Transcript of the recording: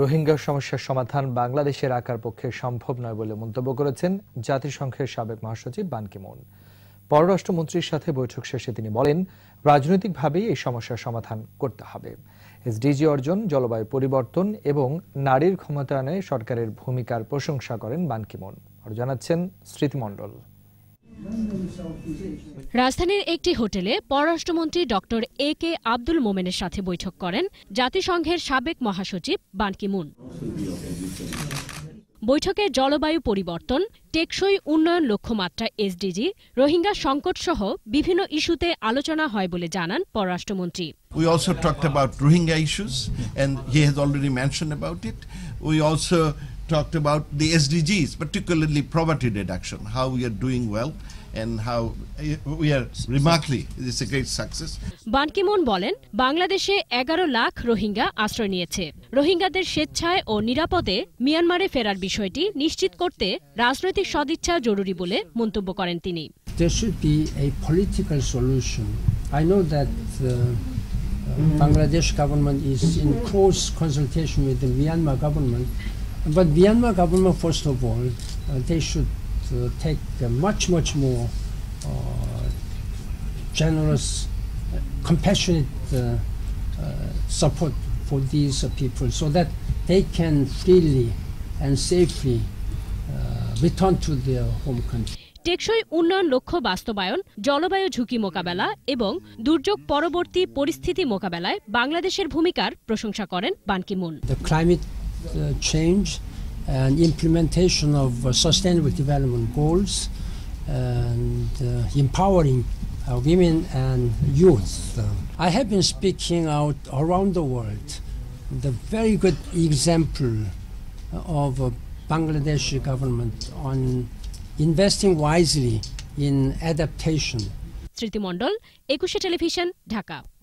রোহিঙ্গা সমস্যার সমাধান বাংলাদেশের আকার পক্ষে সম্ভব নয় বলে মন্তব্য করেছেন জাতিসংঘের সাবেক মহাসচিব বানকিমুন পররাষ্ট্রমন্ত্রীর সাথে বৈঠক শেষে তিনি বলেন রাজনৈতিকভাবেই এই সমস্যার সমাধান করতে হবে এসডিজি অর্জন জলবায়ু পরিবর্তন এবং নারীর ক্ষমতায়নে সরকারের ভূমিকার প্রশংসা করেন বানকিমুন আর জানাচ্ছেন স্মৃতিমণ্ডল রাজধানীর একটি হোটেলে পররাষ্ট্রমন্ত্রী ডক্টর এ কে আব্দুল মোমেনের সাথে বৈঠক করেন জাতিসংঘের সাবেক মহাসচিব বানকিমুন বৈঠকে জলবায়ু পরিবর্তন টেকসই উন্নয়ন লক্ষ্যমাত্রা এসডিজি রোহিঙ্গা সংকট সহ বিভিন্ন ইস্যুতে আলোচনা হয় বলে জানান পররাষ্ট্রমন্ত্রী We also talked about Rohingya issues and he has already mentioned about it. We also talked about the SDGs, particularly poverty reduction, how we are doing well and how we are remarkably it's a great success Ban Ki বানকিমুন বলেন বাংলাদেশে 11 লাখ রোহিঙ্গা আশ্রয় নিয়েছে রোহিঙ্গাদের স্বেচ্ছায় ও নিরাপদে মিয়ানমারে ফেরার বিষয়টি নিশ্চিত করতে রাজনৈতিক সদিচ্ছা জরুরি বলে মন্তব্য করেন তিনি There should be a political solution. I know that the Bangladesh government is in close consultation with the Myanmar government But Myanmar government, first of all, uh, they should uh, take uh, much, much more uh, generous, uh, compassionate uh, uh, support for these uh, people so that they can freely and safely uh, return to their home country. টেকসই উন্নয়ন লক্ষ্য বাস্তবায়ন জলবায়ু ঝুঁকি মোকাবেলা এবং দুর্যোগ পরবর্তী পরিস্থিতি মোকাবেলায় বাংলাদেশের ভূমিকার প্রশংসা করেন Ban Ki-moon the climate Uh, change and implementation of uh, sustainable development goals and uh, empowering women and youth. I have been speaking out around the world. The very good example of Bangladeshi government on investing wisely in adaptation. স্মৃতি মণ্ডল একুশে Television, Dhaka.